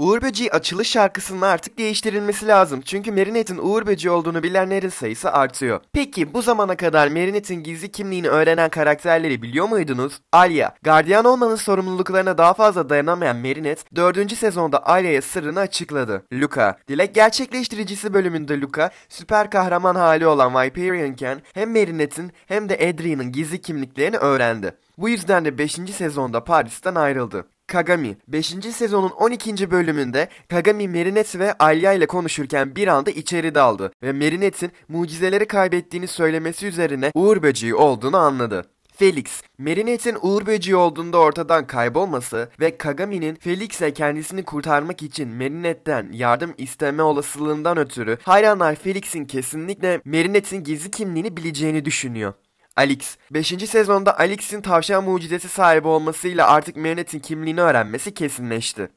Uğur Böceği açılış şarkısının artık değiştirilmesi lazım. Çünkü Merinet'in Uğur Böceği olduğunu bilenlerin sayısı artıyor. Peki bu zamana kadar Merinet'in gizli kimliğini öğrenen karakterleri biliyor muydunuz? Alya. Gardiyan olmanın sorumluluklarına daha fazla dayanamayan Merinet, 4. sezonda Alya'ya sırrını açıkladı. Luca. Dilek gerçekleştiricisi bölümünde Luca, süper kahraman hali olan Viperion'ken hem Merinet'in hem de Adrian'ın gizli kimliklerini öğrendi. Bu yüzden de 5. sezonda Paris'ten ayrıldı. Kagami. 5. sezonun 12. bölümünde Kagami Merinet ve Alya ile konuşurken bir anda içeri daldı ve Merinet'in mucizeleri kaybettiğini söylemesi üzerine Uğur Böceği olduğunu anladı. Felix, Merinet'in Uğur Böceği olduğunda ortadan kaybolması ve Kagami'nin Felix'e kendisini kurtarmak için Merinet'ten yardım isteme olasılığından ötürü hayranlar Felix'in kesinlikle Merinet'in gizli kimliğini bileceğini düşünüyor. Alex. 5. sezonda Alex'in tavşan mucizesi sahibi olmasıyla artık Marinette'in kimliğini öğrenmesi kesinleşti.